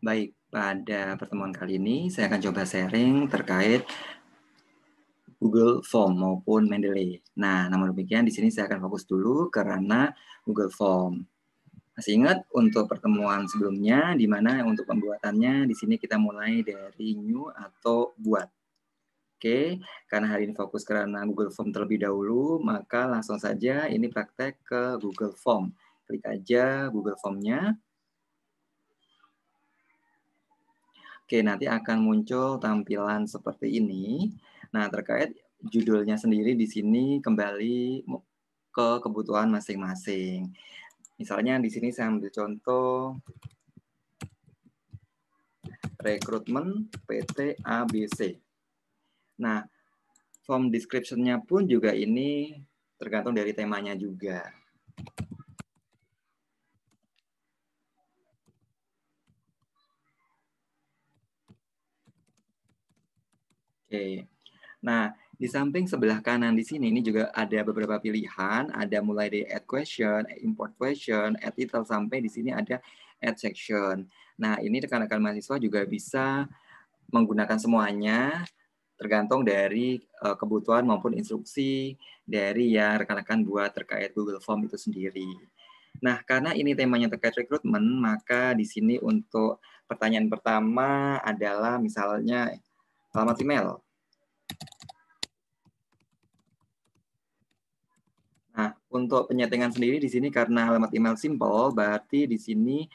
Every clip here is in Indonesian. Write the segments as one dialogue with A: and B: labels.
A: Baik, pada pertemuan kali ini saya akan coba sharing terkait Google Form maupun Mendeley. Nah, namun demikian di sini saya akan fokus dulu karena Google Form. Masih ingat untuk pertemuan sebelumnya di mana untuk pembuatannya di sini kita mulai dari new atau buat. Oke, karena hari ini fokus karena Google Form terlebih dahulu, maka langsung saja ini praktek ke Google Form. Klik aja Google Form-nya. Oke, nanti akan muncul tampilan seperti ini. Nah, terkait judulnya sendiri di sini kembali ke kebutuhan masing-masing. Misalnya di sini saya ambil contoh rekrutmen PT ABC. Nah, form description-nya pun juga ini tergantung dari temanya juga. Oke. Nah, di samping sebelah kanan di sini ini juga ada beberapa pilihan, ada mulai dari add question, import question, add title sampai di sini ada add section. Nah, ini rekan-rekan mahasiswa juga bisa menggunakan semuanya tergantung dari eh, kebutuhan maupun instruksi dari yang rekan-rekan buat terkait Google Form itu sendiri. Nah, karena ini temanya terkait rekrutmen, maka di sini untuk pertanyaan pertama adalah misalnya alamat email. Nah, untuk penyetingan sendiri di sini karena alamat email simple, berarti di sini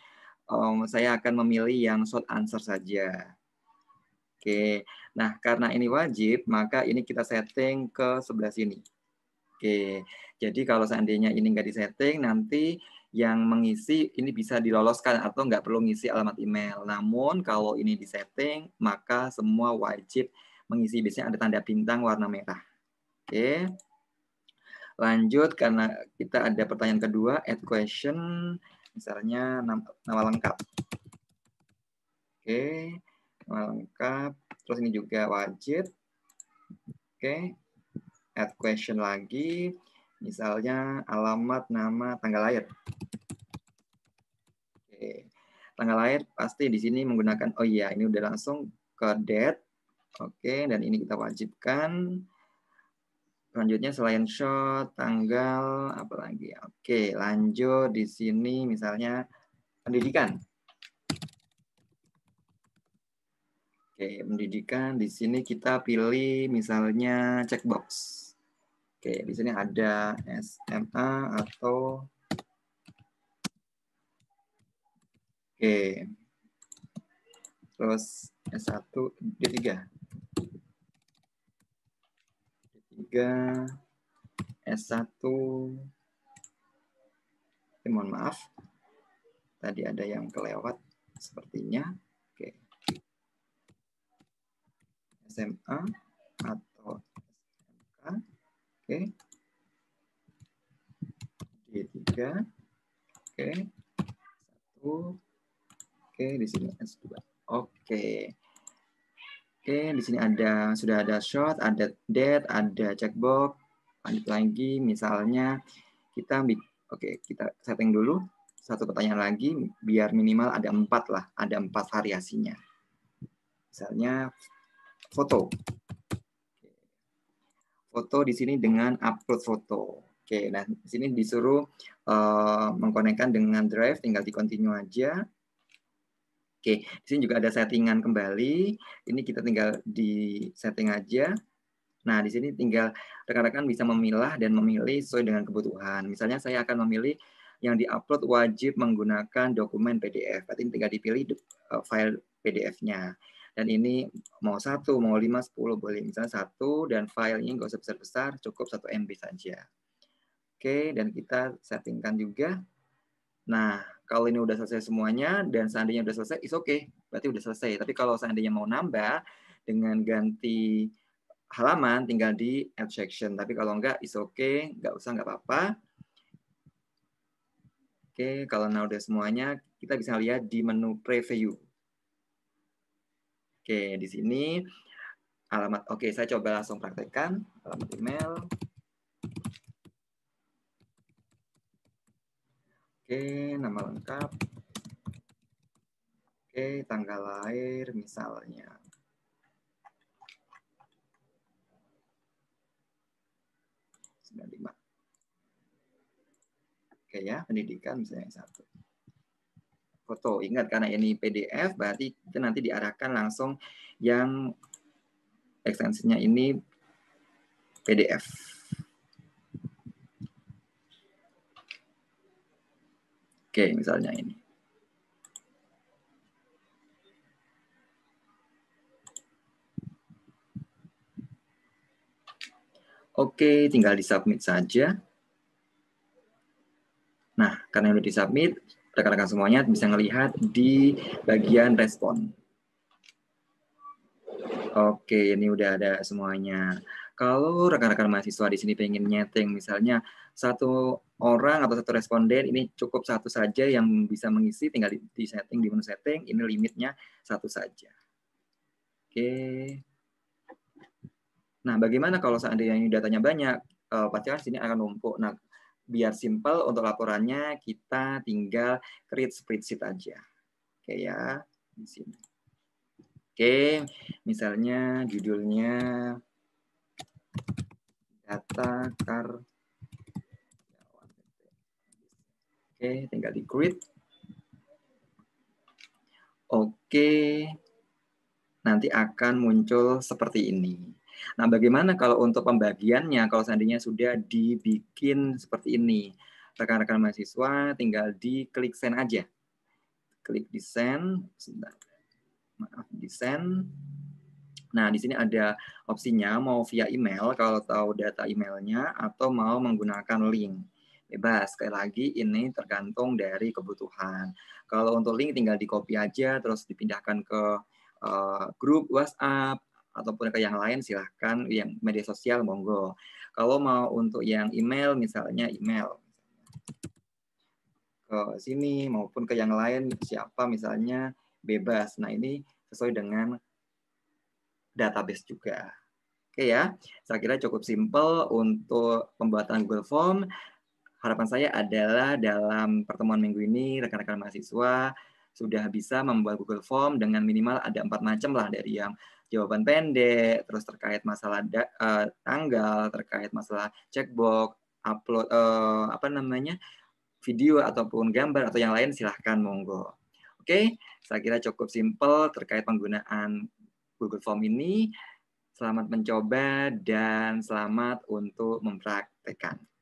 A: um, saya akan memilih yang short answer saja. Oke, nah karena ini wajib, maka ini kita setting ke sebelah sini. Oke, jadi kalau seandainya ini nggak disetting, nanti yang mengisi ini bisa diloloskan atau nggak perlu ngisi alamat email. Namun kalau ini disetting, maka semua wajib mengisi biasanya ada tanda bintang warna merah. Oke. Lanjut karena kita ada pertanyaan kedua, add question misalnya nama, nama lengkap. Oke, nama lengkap. Terus ini juga wajib. Oke. Add question lagi. Misalnya alamat, nama, tanggal lahir. Oke. Tanggal lahir pasti di sini menggunakan, oh iya ini udah langsung ke date. Oke, dan ini kita wajibkan. Selanjutnya selain shot, tanggal, apa lagi? Oke, lanjut di sini misalnya pendidikan. Oke, pendidikan di sini kita pilih misalnya checkbox. Oke, di sini ada SMA atau Oke. Terus S1 D3. D3 S1 eh, mohon maaf. Tadi ada yang kelewat sepertinya. Oke. SMA atau Oke. D3. Oke. 1. Oke, di sini S2. Oke. Oke, di sini ada sudah ada short, ada dead, ada checkbox. Lanjut lagi misalnya kita Oke, kita setting dulu satu pertanyaan lagi biar minimal ada empat lah, ada empat variasinya. Misalnya foto foto di sini dengan upload foto. Oke, nah di sini disuruh uh, mengkonekkan dengan drive, tinggal di continue aja. Oke, di sini juga ada settingan kembali. Ini kita tinggal di setting aja. Nah, di sini tinggal rekan-rekan bisa memilah dan memilih sesuai dengan kebutuhan. Misalnya saya akan memilih yang diupload wajib menggunakan dokumen PDF. Berarti tinggal dipilih eh, file PDF-nya dan ini mau satu mau lima sepuluh boleh misalnya satu dan file ini nggak usah besar besar cukup satu MB saja oke dan kita settingkan juga nah kalau ini udah selesai semuanya dan seandainya udah selesai is oke okay. berarti udah selesai tapi kalau seandainya mau nambah dengan ganti halaman tinggal di add section tapi kalau enggak is oke okay. nggak usah nggak apa-apa Oke, kalau nah udah semuanya, kita bisa lihat di menu preview. Oke, di sini alamat. Oke, saya coba langsung praktekkan alamat email. Oke, nama lengkap. Oke, tanggal lahir misalnya. Oke ya, pendidikan misalnya satu foto. Ingat karena ini PDF berarti itu nanti diarahkan langsung yang ekstensinya ini PDF. Oke, misalnya ini. Oke, tinggal di submit saja. Nah, karena sudah submit rekan-rekan semuanya bisa melihat di bagian respon. Oke, ini udah ada semuanya. Kalau rekan-rekan mahasiswa di sini pengen nyeting, misalnya satu orang atau satu responden ini cukup satu saja yang bisa mengisi, tinggal di, setting di menu setting, ini limitnya satu saja. Oke. Nah, bagaimana kalau seandainya ini datanya banyak, eh, pasti kan sini akan numpuk. Nah, biar simple untuk laporannya kita tinggal create spreadsheet aja. Oke ya, di sini. Oke, misalnya judulnya data kar Oke, tinggal di create. Oke. Nanti akan muncul seperti ini. Nah, bagaimana kalau untuk pembagiannya kalau seandainya sudah dibikin seperti ini? Rekan-rekan mahasiswa tinggal di klik send aja. Klik di send, sebentar. Maaf, di send. Nah, di sini ada opsinya mau via email kalau tahu data emailnya atau mau menggunakan link. Bebas, sekali lagi ini tergantung dari kebutuhan. Kalau untuk link tinggal di copy aja, terus dipindahkan ke uh, grup WhatsApp, ataupun ke yang lain silahkan yang media sosial monggo. Kalau mau untuk yang email misalnya email ke sini maupun ke yang lain siapa misalnya bebas. Nah ini sesuai dengan database juga. Oke ya, saya kira cukup simple untuk pembuatan Google Form. Harapan saya adalah dalam pertemuan minggu ini rekan-rekan mahasiswa sudah bisa membuat Google Form dengan minimal ada empat macam lah dari yang jawaban pendek, terus terkait masalah da, uh, tanggal, terkait masalah checkbox, upload uh, apa namanya video ataupun gambar atau yang lain silahkan monggo. Oke, okay? saya kira cukup simpel terkait penggunaan Google Form ini. Selamat mencoba dan selamat untuk mempraktekkan.